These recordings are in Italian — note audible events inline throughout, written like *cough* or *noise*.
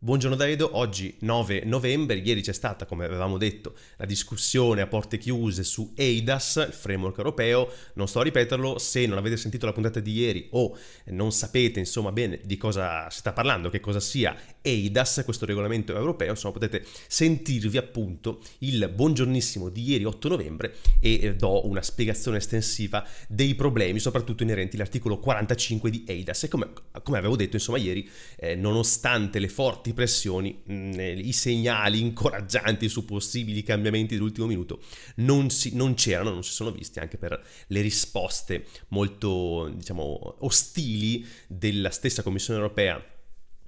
Buongiorno Davide, oggi 9 novembre, ieri c'è stata, come avevamo detto, la discussione a porte chiuse su EIDAS, il framework europeo, non sto a ripeterlo, se non avete sentito la puntata di ieri o non sapete insomma bene di cosa si sta parlando, che cosa sia EIDAS, questo regolamento europeo, insomma potete sentirvi appunto il buongiornissimo di ieri 8 novembre e eh, do una spiegazione estensiva dei problemi, soprattutto inerenti all'articolo 45 di EIDAS e come, come avevo detto insomma ieri, eh, nonostante le forti pressioni, mh, eh, i segnali incoraggianti su possibili cambiamenti dell'ultimo minuto non, si, non c'erano, non si sono visti anche per le risposte molto diciamo ostili della stessa Commissione europea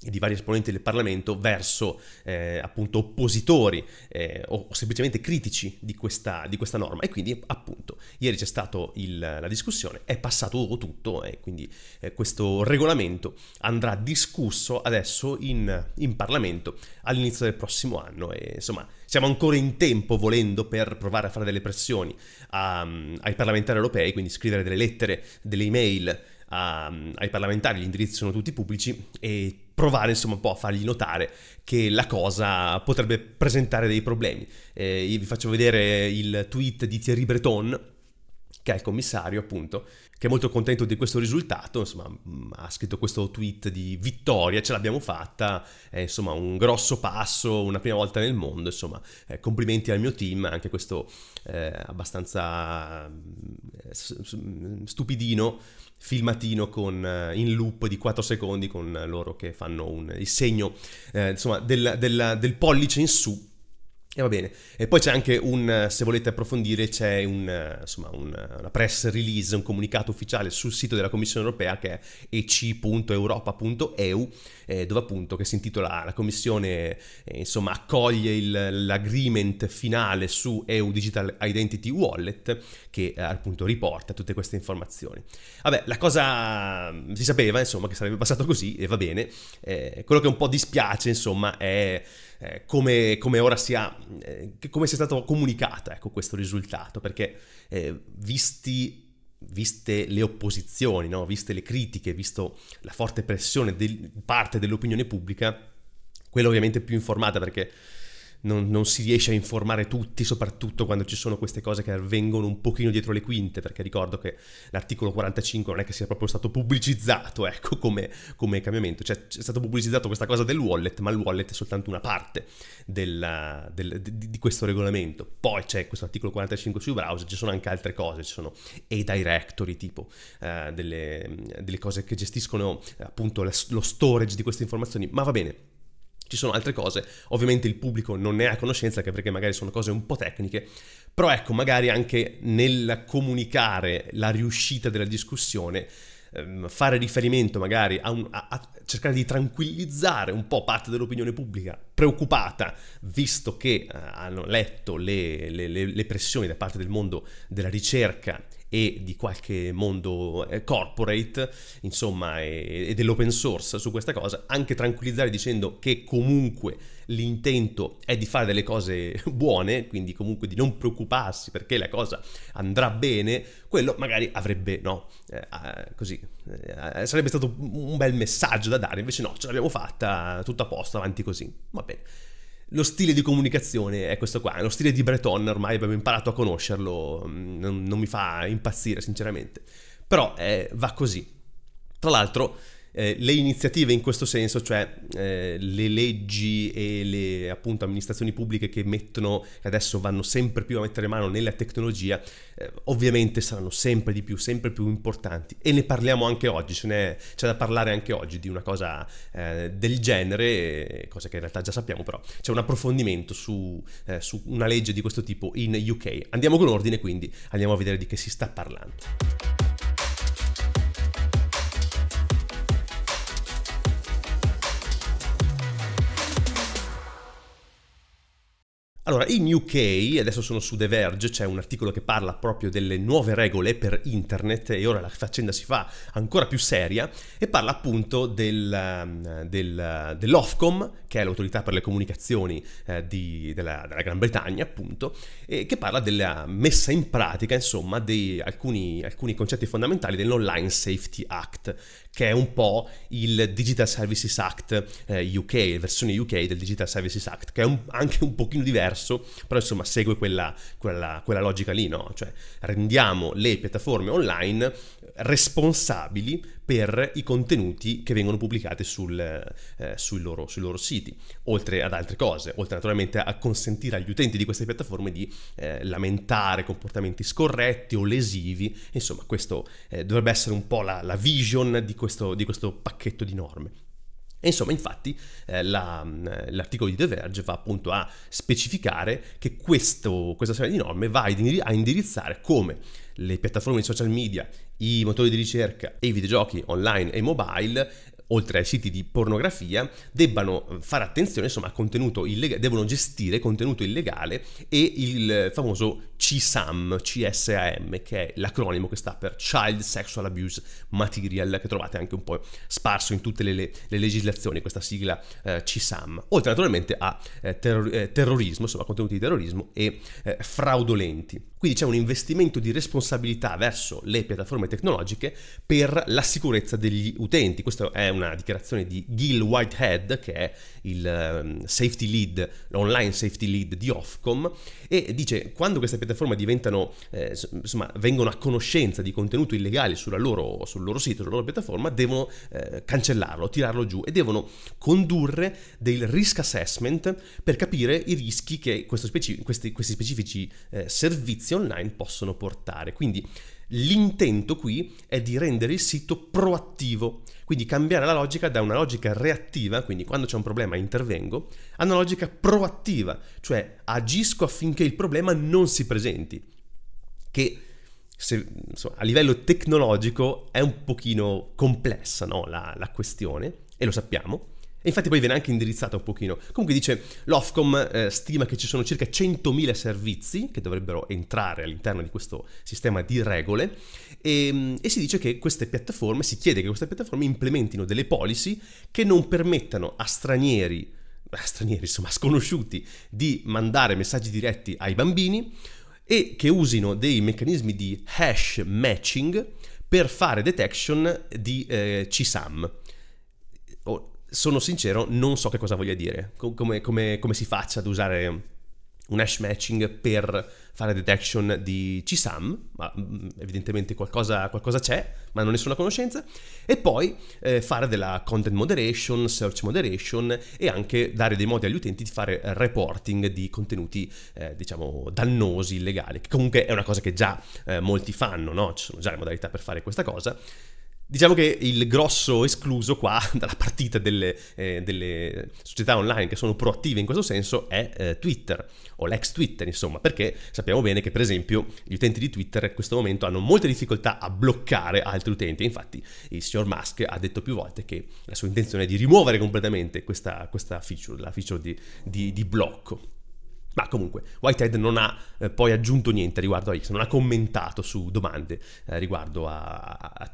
di vari esponenti del Parlamento verso eh, appunto oppositori eh, o semplicemente critici di questa, di questa, norma e quindi appunto ieri c'è stata la discussione, è passato tutto e eh, quindi eh, questo regolamento andrà discusso adesso in, in Parlamento all'inizio del prossimo anno e insomma siamo ancora in tempo volendo per provare a fare delle pressioni a, ai parlamentari europei, quindi scrivere delle lettere, delle email a, ai parlamentari, gli indirizzi sono tutti pubblici e provare insomma un po' a fargli notare che la cosa potrebbe presentare dei problemi. Eh, vi faccio vedere il tweet di Thierry Breton che è il commissario appunto, che è molto contento di questo risultato, insomma mm, ha scritto questo tweet di vittoria, ce l'abbiamo fatta, è, insomma un grosso passo, una prima volta nel mondo, insomma eh, complimenti al mio team, anche questo eh, abbastanza eh, mm, stupidino filmatino con, eh, in loop di 4 secondi con loro che fanno un, il segno eh, insomma, del, del, del pollice in su e va bene. E poi c'è anche un, se volete approfondire, c'è un, insomma, un, una press release, un comunicato ufficiale sul sito della Commissione europea che è ec.europa.eu, eh, dove appunto che si intitola la Commissione, eh, insomma, accoglie il, l'agreement finale su EU Digital Identity Wallet che eh, appunto riporta tutte queste informazioni. Vabbè, la cosa mm, si sapeva, insomma, che sarebbe passato così e va bene. Eh, quello che un po' dispiace, insomma, è eh, come, come ora sia eh, come sia stato comunicato ecco, questo risultato, perché eh, visti viste le opposizioni, no? viste le critiche, visto la forte pressione di del, parte dell'opinione pubblica, quella ovviamente più informata perché non, non, si riesce a informare tutti, soprattutto quando ci sono queste cose che avvengono un pochino dietro le quinte, perché ricordo che l'articolo 45 non è che sia proprio stato pubblicizzato, ecco, come, come cambiamento, cioè è stato pubblicizzato questa cosa del wallet, ma il wallet è soltanto una parte della, del, di, di, questo regolamento. Poi c'è questo articolo 45 sui browser, ci sono anche altre cose, ci sono e directory tipo eh, delle, delle, cose che gestiscono appunto lo storage di queste informazioni, ma va bene ci sono altre cose, ovviamente il pubblico non ne ha conoscenza anche perché magari sono cose un po' tecniche, però ecco, magari anche nel comunicare la riuscita della discussione, ehm, fare riferimento magari a, un, a, a, cercare di tranquillizzare un po' parte dell'opinione pubblica preoccupata, visto che eh, hanno letto le, le, le pressioni da parte del mondo della ricerca e di qualche mondo eh, corporate, insomma, e dell'open source su questa cosa, anche tranquillizzare dicendo che comunque l'intento è di fare delle cose *laughs* buone, quindi comunque di non preoccuparsi perché la cosa andrà bene, quello magari avrebbe, no, eh, così, eh, sarebbe stato un bel messaggio da dare, invece no, ce l'abbiamo fatta, tutto a posto, avanti così, va bene lo stile di comunicazione è questo qua, è lo stile di Breton, ormai abbiamo imparato a conoscerlo, mm, non, non mi fa impazzire sinceramente, però eh, va così. Tra l'altro eh, le iniziative in questo senso, cioè eh, le leggi e le appunto, amministrazioni pubbliche che mettono, che adesso vanno sempre più a mettere mano nella tecnologia, eh, ovviamente saranno sempre di più, sempre più importanti. E ne parliamo anche oggi, c'è da parlare anche oggi di una cosa eh, del genere, cosa che in realtà già sappiamo, però c'è un approfondimento su, eh, su una legge di questo tipo in UK. Andiamo con ordine, quindi andiamo a vedere di che si sta parlando. Allora, in UK, adesso sono su The Verge, c'è un articolo che parla proprio delle nuove regole per internet e ora la faccenda si fa ancora più seria e parla appunto del, um, del, dell'Ofcom, che è l'autorità per le comunicazioni eh, di, della, della, Gran Bretagna, appunto, e che parla della messa in pratica, insomma, di alcuni, alcuni concetti fondamentali dell'Online Safety Act, che è un po' il Digital Services Act eh, UK, la versione UK del Digital Services Act, che è un, anche un pochino diverso, però insomma segue quella, quella, quella logica lì, no? Cioè rendiamo le piattaforme online responsabili per i contenuti che vengono pubblicati sul, eh, sui, loro, sui, loro, siti, oltre ad altre cose, oltre naturalmente a consentire agli utenti di queste piattaforme di eh, lamentare comportamenti scorretti o lesivi, insomma questo eh, dovrebbe essere un po' la, la vision di questo, di questo pacchetto di norme. E insomma, infatti, eh, la, mm, l'articolo di The Verge va appunto a specificare che questo, questa serie di norme va a indirizzare come le piattaforme di social media, i motori di ricerca e i videogiochi online e mobile oltre ai siti di pornografia, debbano fare attenzione insomma, a contenuto illegale, devono gestire contenuto illegale e il famoso CSAM, CSAM, che è l'acronimo che sta per Child Sexual Abuse Material, che trovate anche un po' sparso in tutte le, le, legislazioni, questa sigla eh, CSAM, oltre naturalmente a eh, terror- eh, terrorismo, insomma contenuti di terrorismo e eh, fraudolenti. Quindi c'è un investimento di responsabilità verso le piattaforme tecnologiche per la sicurezza degli utenti. Questa è una dichiarazione di Gil Whitehead, che è il ehm, safety lead, l'online safety lead di Ofcom, e dice quando queste piattaforme diventano, eh, insomma, vengono a conoscenza di contenuti illegali loro, sul loro sito, sulla loro piattaforma, devono eh, cancellarlo, tirarlo giù e devono condurre del risk assessment per capire i rischi che specific, questi, questi, specifici eh, servizi servizi online possono portare. Quindi l'intento qui è di rendere il sito proattivo, quindi cambiare la logica da una logica reattiva, quindi quando c'è un problema intervengo, a una logica proattiva, cioè agisco affinché il problema non si presenti, che se, insomma, a livello tecnologico è un pochino complessa no? la, la questione, e lo sappiamo, e infatti poi viene anche indirizzata un pochino. Comunque dice, l'Ofcom eh, stima che ci sono circa 100.000 servizi che dovrebbero entrare all'interno di questo sistema di regole e, ehm, e, si dice che queste piattaforme, si chiede che queste piattaforme implementino delle policy che non permettano a stranieri, a stranieri insomma sconosciuti, di mandare messaggi diretti ai bambini e che usino dei meccanismi di hash matching per fare detection di eh, CSAM sono sincero, non so che cosa voglia dire, come, come, come si faccia ad usare un hash matching per fare detection di CSAM, ma mm, evidentemente qualcosa, qualcosa c'è, ma non ne sono a conoscenza, e poi eh, fare della content moderation, search moderation e anche dare dei modi agli utenti di fare reporting di contenuti, eh, diciamo, dannosi, illegali, che comunque è una cosa che già eh, molti fanno, no? Ci sono già le modalità per fare questa cosa, Diciamo che il grosso escluso qua *laughs* dalla partita delle, eh, delle, società online che sono proattive in questo senso è eh, Twitter, o l'ex Twitter insomma, perché sappiamo bene che per esempio gli utenti di Twitter in questo momento hanno molte difficoltà a bloccare altri utenti, infatti il signor Musk ha detto più volte che la sua intenzione è di rimuovere completamente questa, questa feature, la feature di, di, di blocco. Ma comunque, Whitehead non ha eh, poi aggiunto niente riguardo a X, non ha commentato su domande eh, riguardo a, a, a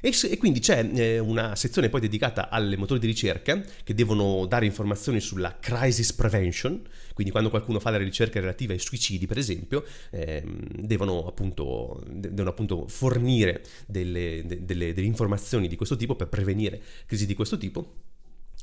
E, e, quindi c'è eh, una sezione poi dedicata alle motori di ricerca che devono dare informazioni sulla crisis prevention, quindi quando qualcuno fa delle ricerche relative ai suicidi, per esempio, ehm, devono appunto, devono, appunto, fornire delle, de, delle, delle informazioni di questo tipo per prevenire crisi di questo tipo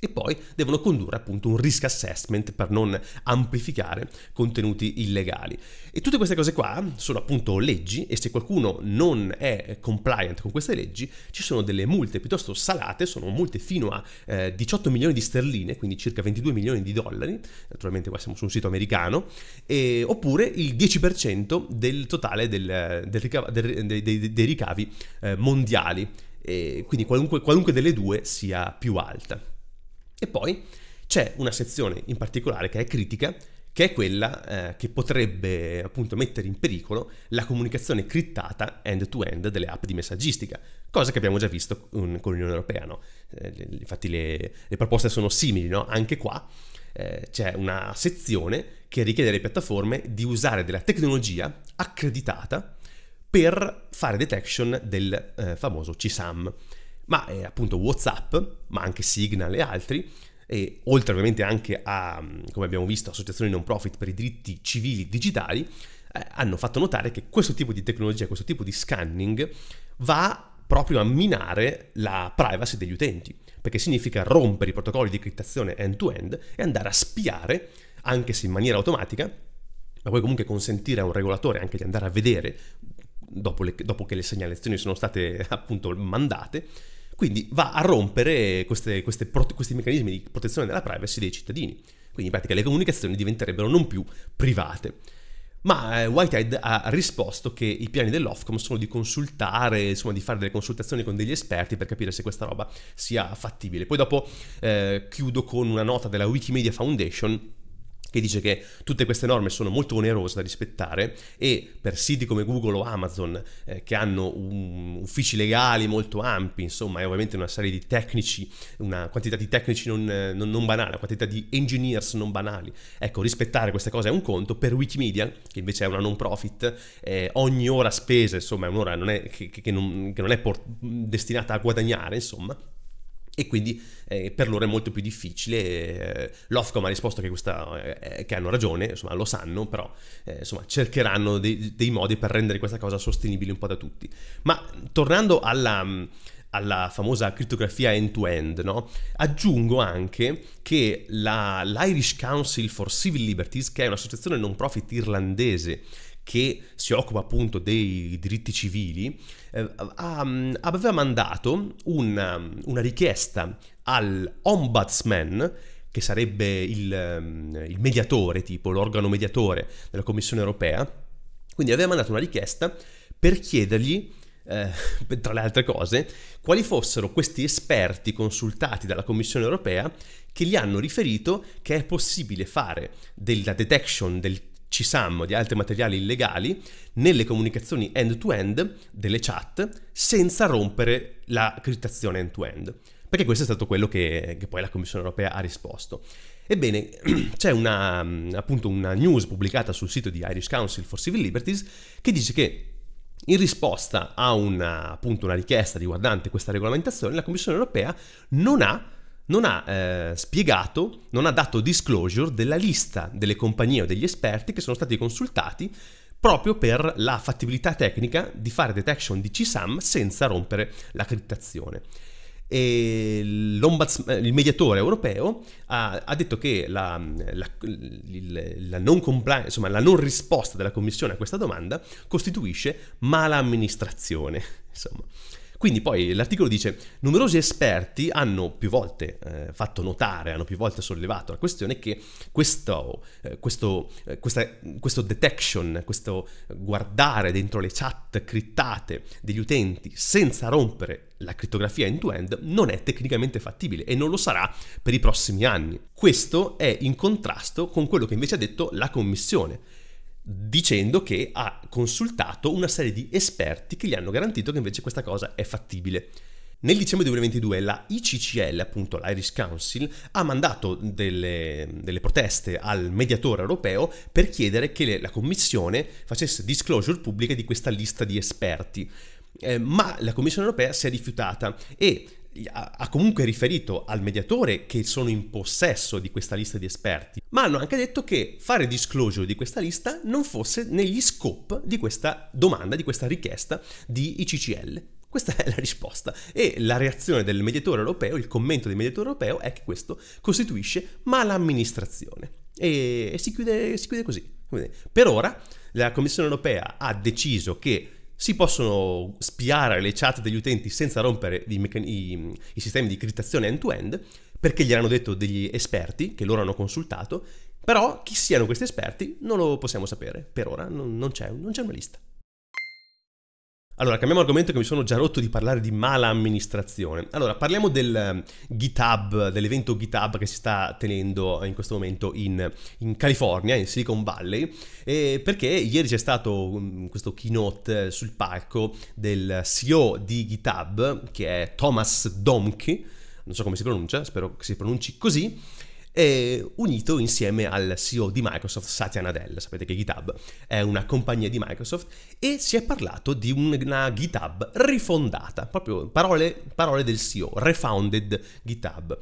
e poi devono condurre appunto un risk assessment per non amplificare contenuti illegali. E tutte queste cose qua sono appunto leggi e se qualcuno non è compliant con queste leggi ci sono delle multe piuttosto salate, sono multe fino a eh, 18 milioni di sterline, quindi circa 22 milioni di dollari, naturalmente qua siamo su un sito americano, e, oppure il 10% del totale del, del ricav- del, dei, dei, dei, ricavi eh, mondiali, e quindi qualunque, qualunque delle due sia più alta. E poi c'è una sezione in particolare che è critica, che è quella eh, che potrebbe appunto mettere in pericolo la comunicazione criptata end-to-end delle app di messaggistica, cosa che abbiamo già visto con, con l'Unione Europea. No? Eh, infatti le, le, proposte sono simili, no? anche qua eh, c'è una sezione che richiede alle piattaforme di usare della tecnologia accreditata per fare detection del eh, famoso CSAM ma eh, appunto WhatsApp, ma anche Signal e altri, e oltre ovviamente anche a, come abbiamo visto, associazioni non profit per i diritti civili digitali, eh, hanno fatto notare che questo tipo di tecnologia, questo tipo di scanning va proprio a minare la privacy degli utenti, perché significa rompere i protocolli di criptazione end-to-end e andare a spiare, anche se in maniera automatica, ma poi comunque consentire a un regolatore anche di andare a vedere, dopo, le, dopo che le segnalazioni sono state *laughs* appunto mandate, quindi va a rompere queste, queste, questi meccanismi di protezione della privacy dei cittadini. Quindi in pratica le comunicazioni diventerebbero non più private. Ma eh, Whitehead ha risposto che i piani dell'Ofcom sono di consultare, insomma di fare delle consultazioni con degli esperti per capire se questa roba sia fattibile. Poi dopo eh, chiudo con una nota della Wikimedia Foundation che dice che tutte queste norme sono molto onerose da rispettare e per siti come Google o Amazon eh, che hanno un, uffici legali molto ampi, insomma e ovviamente una serie di tecnici, una quantità di tecnici non, eh, non, non banale, una quantità di engineers non banali, ecco rispettare queste cose è un conto, per Wikimedia che invece è una non profit eh, ogni ora spesa insomma è un'ora non è, che, che, non, che non è por- destinata a guadagnare insomma e quindi eh, per loro è molto più difficile. Eh, L'Ofcom ha risposto che, questa, eh, che hanno ragione, insomma, lo sanno, però eh, insomma, cercheranno dei, dei, modi per rendere questa cosa sostenibile un po' da tutti. Ma tornando alla, alla famosa criptografia end-to-end, no? aggiungo anche che la, l'Irish Council for Civil Liberties, che è un'associazione non profit irlandese, che si occupa appunto dei diritti civili, eh, mm, aveva mandato una, mm, una richiesta all'ombudsman che sarebbe il, mm, il, mediatore, tipo l'organo mediatore della Commissione europea. Quindi aveva mandato una richiesta per chiedergli, eh, *laughs* tra le altre cose, quali fossero questi esperti consultati dalla Commissione europea che gli hanno riferito che è possibile fare della detection del CSAM, di altri materiali illegali, nelle comunicazioni end-to-end delle chat senza rompere la criptazione end-to-end. Perché questo è stato quello che, che poi la Commissione europea ha risposto. Ebbene, *clears throat* c'è una, mm, appunto una news pubblicata sul sito di Irish Council for Civil Liberties che dice che in risposta a una, appunto, una richiesta riguardante questa regolamentazione, la Commissione europea non ha non ha eh, spiegato, non ha dato disclosure della lista delle compagnie o degli esperti che sono stati consultati proprio per la fattibilità tecnica di fare detection di CSAM senza rompere l'accreditazione. E il mediatore europeo ha, ha detto che la, la, la, non compl- insomma, la, non risposta della Commissione a questa domanda costituisce mala amministrazione. *laughs* Insomma. Quindi poi l'articolo dice, numerosi esperti hanno più volte eh, fatto notare, hanno più volte sollevato la questione che questo, eh, questo, eh, questa, questo detection, questo guardare dentro le chat criptate degli utenti senza rompere la crittografia end-to-end non è tecnicamente fattibile e non lo sarà per i prossimi anni. Questo è in contrasto con quello che invece ha detto la Commissione dicendo che ha consultato una serie di esperti che gli hanno garantito che invece questa cosa è fattibile. Nel dicembre 2022 la ICCL, appunto l'Irish Council, ha mandato delle, delle proteste al mediatore europeo per chiedere che la Commissione facesse disclosure pubblica di questa lista di esperti. Eh, ma la Commissione europea si è rifiutata e ha comunque riferito al mediatore che sono in possesso di questa lista di esperti, ma hanno anche detto che fare disclosure di questa lista non fosse negli scope di questa domanda, di questa richiesta di ICCL. Questa è la risposta e la reazione del mediatore europeo, il commento del mediatore europeo è che questo costituisce malamministrazione e, si, chiude, si chiude così. Per ora la Commissione europea ha deciso che si possono spiare le chat degli utenti senza rompere i, meccan- i, i sistemi di criptazione end-to-end, perché gliel'hanno detto degli esperti che loro hanno consultato, però chi siano questi esperti non lo possiamo sapere, per ora non, non, c'è, non c'è una lista. Allora, cambiamo argomento che mi sono già rotto di parlare di mala amministrazione. Allora, parliamo del ehm, GitHub, dell'evento GitHub che si sta tenendo in questo momento in, in California, in Silicon Valley, perché ieri c'è stato mm, questo keynote sul palco del CEO di GitHub, che è Thomas Domke, non so come si pronuncia, spero che si pronunci così, e unito insieme al CEO di Microsoft, Satya Nadella. Sapete che GitHub è una compagnia di Microsoft e si è parlato di una GitHub rifondata, proprio parole, parole del CEO, refounded GitHub.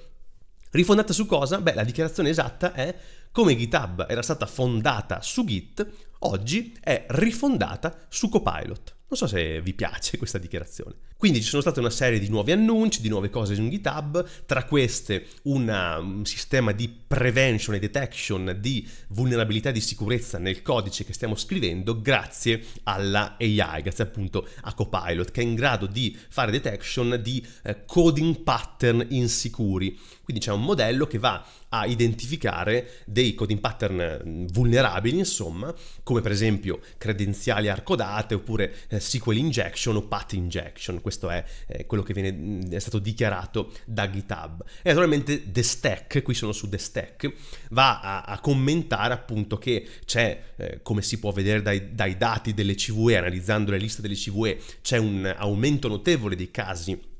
Rifondata su cosa? Beh, la dichiarazione esatta è come GitHub era stata fondata su Git, oggi è rifondata su Copilot. Non so se vi piace questa dichiarazione. Quindi ci sono state una serie di nuovi annunci, di nuove cose su GitHub, tra queste una, un um, sistema di prevention e detection di vulnerabilità di sicurezza nel codice che stiamo scrivendo grazie alla AI, grazie appunto a Copilot, che è in grado di fare detection di eh, coding pattern insicuri. Quindi c'è un modello che va a identificare dei coding pattern mm, vulnerabili, insomma, come per esempio credenziali arcodate oppure eh, SQL injection o path injection, questo è eh, quello che viene, mm, è stato dichiarato da GitHub. E naturalmente The Stack, qui sono su The Stack, va a, a commentare appunto che c'è, eh, come si può vedere dai, dai dati delle CVE, analizzando le liste delle CVE, c'è un aumento notevole dei casi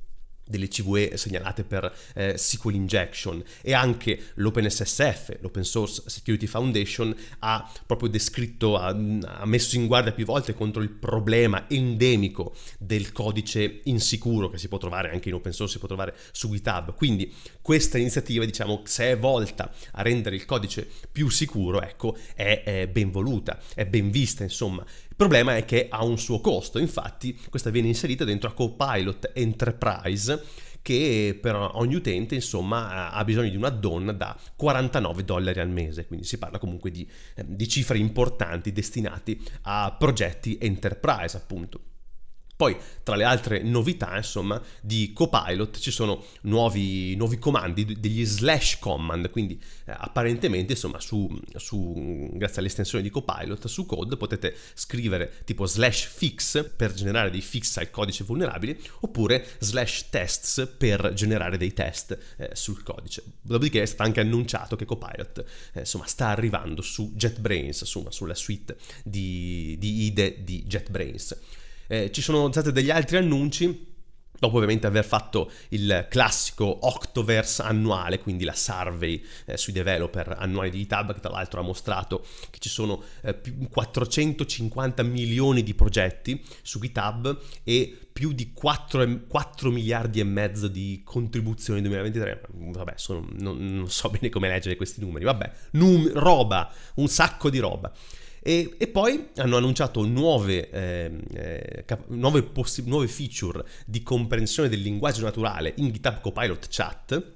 delle CVE segnalate per eh, SQL injection e anche l'OpenSSF, l'Open Source Security Foundation, ha proprio descritto, ha, ha, messo in guardia più volte contro il problema endemico del codice insicuro che si può trovare anche in open source, si può trovare su GitHub. Quindi questa iniziativa, diciamo, se è volta a rendere il codice più sicuro, ecco, è, è ben voluta, è ben vista, insomma. Il problema è che ha un suo costo, infatti questa viene inserita dentro a Copilot Enterprise che per ogni utente insomma ha bisogno di una donna da 49 dollari al mese, quindi si parla comunque di, eh, di cifre importanti destinate a progetti enterprise appunto. Poi, tra le altre novità, insomma, di Copilot ci sono nuovi, nuovi comandi, degli slash command, quindi eh, apparentemente, insomma, su, su, grazie all'estensione di Copilot su code potete scrivere tipo slash fix per generare dei fix al codice vulnerabile, oppure slash tests per generare dei test eh, sul codice. Dopodiché è stato anche annunciato che Copilot, eh, insomma, sta arrivando su JetBrains, insomma, sulla suite di, di IDE di JetBrains. Eh, ci sono stati degli altri annunci dopo ovviamente aver fatto il classico Octoverse annuale, quindi la survey eh, sui developer annuali di GitHub, che tra l'altro ha mostrato che ci sono eh, 450 milioni di progetti su GitHub e più di 4, 4, miliardi e mezzo di contribuzioni nel 2023. Vabbè, sono, non, non, so bene come leggere questi numeri, vabbè, num- roba, un sacco di roba. E, e poi hanno annunciato nuove, ehm, eh, cap- nuove, possi- nuove feature di comprensione del linguaggio naturale in GitHub Copilot Chat,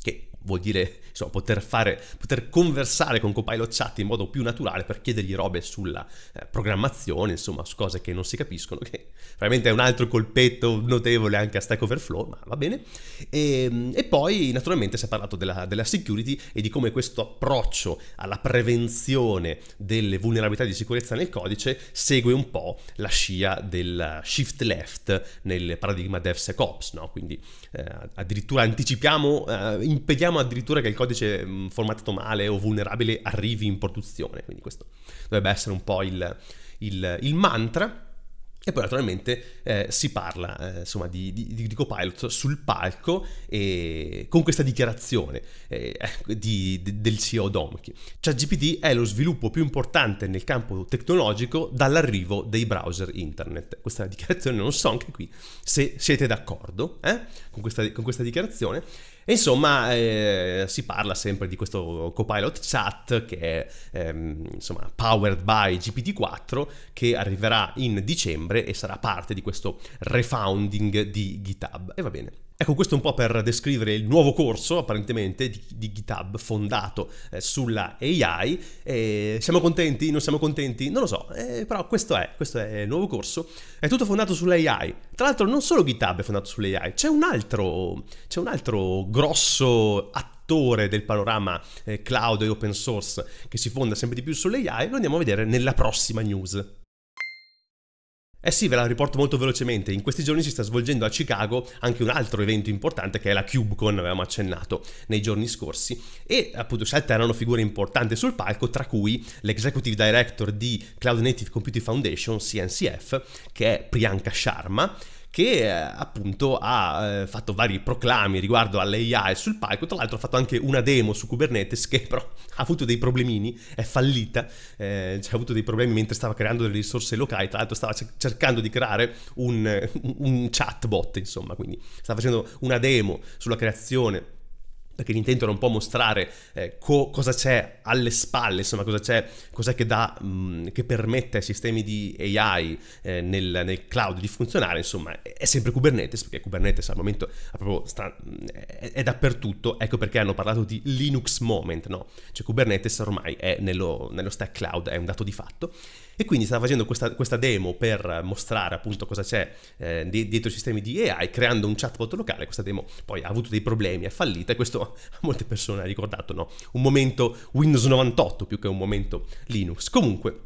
che vuol dire insomma, poter, fare, poter conversare con Copilot Chat in modo più naturale per chiedergli robe sulla eh, programmazione, insomma, su cose che non si capiscono, che veramente è un altro colpetto notevole anche a Stack Overflow, ma va bene. E, ehm, e poi, naturalmente, si è parlato della, della security e di come questo approccio alla prevenzione delle vulnerabilità di sicurezza nel codice segue un po' la scia del shift left nel paradigma DevSecOps, no? Quindi eh, addirittura anticipiamo, eh, impediamo addirittura che il codice codice mm, formattato male o vulnerabile arrivi in produzione. Quindi questo dovrebbe essere un po' il, il, il mantra. E poi naturalmente eh, si parla eh, insomma, di, di, di, Copilot sul palco e con questa dichiarazione eh, eh di, del CEO Domky. ChatGPT è lo sviluppo più importante nel campo tecnologico dall'arrivo dei browser internet. Questa è la dichiarazione, non so anche qui se siete d'accordo eh, con questa, con questa dichiarazione insomma, eh, si parla sempre di questo Copilot Chat che è ehm, insomma, powered by GPT-4 che arriverà in dicembre e sarà parte di questo refounding di GitHub. E va bene. Ecco, questo è un po' per descrivere il nuovo corso, apparentemente, di, di GitHub fondato eh, sulla AI. Eh, siamo contenti? Non siamo contenti? Non lo so, eh, però questo è, questo è il nuovo corso. È tutto fondato sull'AI. Tra l'altro non solo GitHub è fondato sull'AI, c'è un altro, c'è un altro grosso attore del panorama eh, cloud e open source che si fonda sempre di più sull'AI. Lo andiamo a vedere nella prossima news. Eh sì, ve la riporto molto velocemente. In questi giorni si sta svolgendo a Chicago anche un altro evento importante che è la CubeCon, avevamo accennato nei giorni scorsi, e appunto si alternano figure importanti sul palco, tra cui l'executive director di Cloud Native Computing Foundation, CNCF, che è Priyanka Sharma, che eh, appunto ha eh, fatto vari proclami riguardo all'AI sul palco, tra l'altro ha fatto anche una demo su Kubernetes che però *laughs* ha avuto dei problemini, è fallita, eh, cioè ha avuto dei problemi mentre stava creando delle risorse locali, tra l'altro stava cercando di creare un, *laughs* un chatbot, insomma, quindi sta facendo una demo sulla creazione perché l'intento era un po' mostrare eh, co- cosa c'è alle spalle, insomma, cosa c'è, cos'è che, dà, mh, mm, che permette ai sistemi di AI eh, nel, nel, cloud di funzionare, insomma, è sempre Kubernetes, perché Kubernetes al momento sta, è, è, dappertutto, ecco perché hanno parlato di Linux Moment, no? Cioè Kubernetes ormai è nello, nello stack cloud, è un dato di fatto, e quindi stava facendo questa, questa demo per mostrare appunto cosa c'è eh, dietro i sistemi di AI, creando un chatbot locale. Questa demo poi ha avuto dei problemi, è fallita e questo *laughs* a molte persone ha ricordato, no? Un momento Windows 98 più che un momento Linux. Comunque...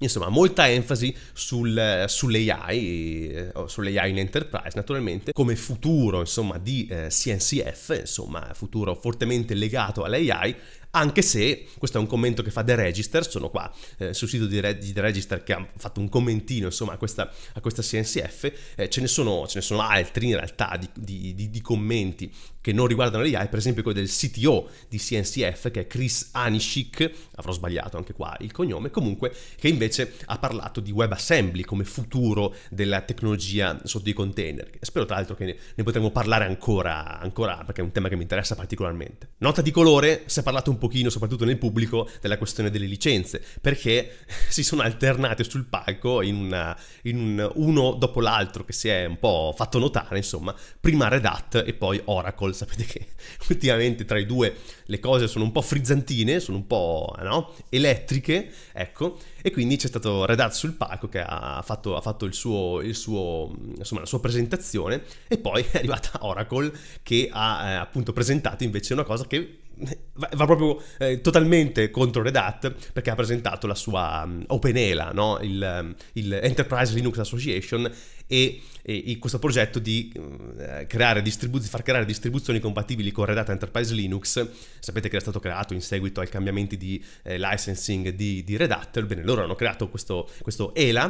Insomma, molta enfasi sul, sull'AI, eh, sull'AI in enterprise naturalmente, come futuro insomma, di eh, CNCF, insomma, futuro fortemente legato all'AI, anche se, questo è un commento che fa The Register, sono qua eh, sul sito di, Re- di, The Register che ha fatto un commentino insomma a questa, a questa CNCF, eh, ce, ne sono, ce, ne sono, altri in realtà di, di, di commenti che non riguardano l'AI, per esempio quello del CTO di CNCF, che è Chris Anishik, avrò sbagliato anche qua il cognome, comunque, che invece ha parlato di WebAssembly come futuro della tecnologia sotto i container. Spero tra l'altro che ne, potremo parlare ancora, ancora, perché è un tema che mi interessa particolarmente. Nota di colore, si è parlato un pochino, soprattutto nel pubblico, della questione delle licenze, perché *laughs* si sono alternate sul palco in, una, in un, uno dopo l'altro che si è un po' fatto notare, insomma, prima Red Hat e poi Oracle sapete che *laughs* ultimamente tra i due le cose sono un po' frizzantine, sono un po' no? elettriche, ecco, e quindi c'è stato Red Hat sul palco che ha fatto, ha fatto il suo, il suo, insomma, la sua presentazione e poi *laughs* è arrivata Oracle che ha eh, appunto presentato invece una cosa che *laughs* va proprio eh, totalmente contro Red Hat perché ha presentato la sua um, mm, OpenELA, no? il, um, il Enterprise Linux Association e, e questo progetto di mm, eh, creare distribuz- far creare distribuzioni compatibili con Red Hat Enterprise Linux, sapete che era stato creato in seguito ai cambiamenti di eh, licensing di, di, Red Hat, bene, loro hanno creato questo, questo ELA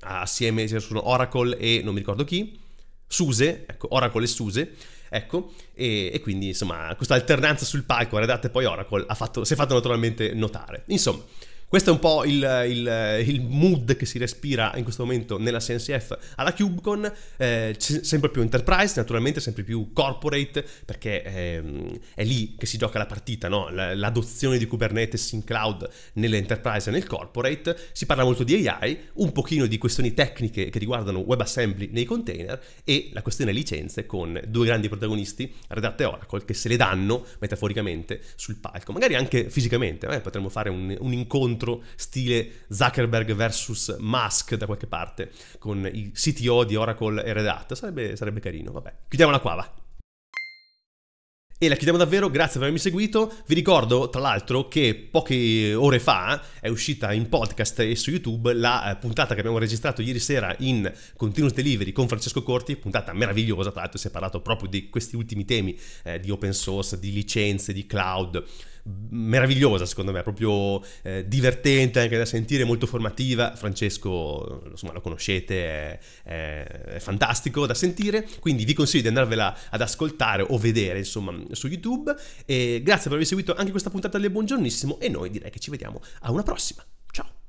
ah, assieme, sono Oracle e non mi ricordo chi, Suse, ecco, Oracle e Suse, ecco, e, e, quindi insomma questa alternanza sul palco Red Hat e poi Oracle fatto, si è fatta naturalmente notare. Insomma, questo è un po' il, il, il, mood che si respira in questo momento nella CNCF alla CubeCon, eh, sempre più enterprise, naturalmente sempre più corporate, perché ehm, è lì che si gioca la partita, no? l'adozione di Kubernetes in cloud nell'enterprise e nel corporate, si parla molto di AI, un pochino di questioni tecniche che riguardano WebAssembly nei container e la questione licenze con due grandi protagonisti, Red Hat e Oracle, che se le danno metaforicamente sul palco, magari anche fisicamente, eh? potremmo fare un, un incontro scontro stile Zuckerberg versus Musk da qualche parte con i CTO di Oracle e Red Hat. Sarebbe, sarebbe carino, vabbè. Chiudiamola qua, va. E la chiudiamo davvero, grazie per avermi seguito. Vi ricordo tra l'altro che poche ore fa è uscita in podcast e su YouTube la eh, puntata che abbiamo registrato ieri sera in Continuous Delivery con Francesco Corti, puntata meravigliosa, tra l'altro si è parlato proprio di questi ultimi temi eh, di open source, di licenze, di cloud meravigliosa secondo me, proprio eh, divertente anche da sentire, molto formativa. Francesco, insomma, lo conoscete, è, è, è, fantastico da sentire, quindi vi consiglio di andarvela ad ascoltare o vedere, insomma, su YouTube. E grazie per aver seguito anche questa puntata del Buongiornissimo e noi direi che ci vediamo a una prossima. Ciao!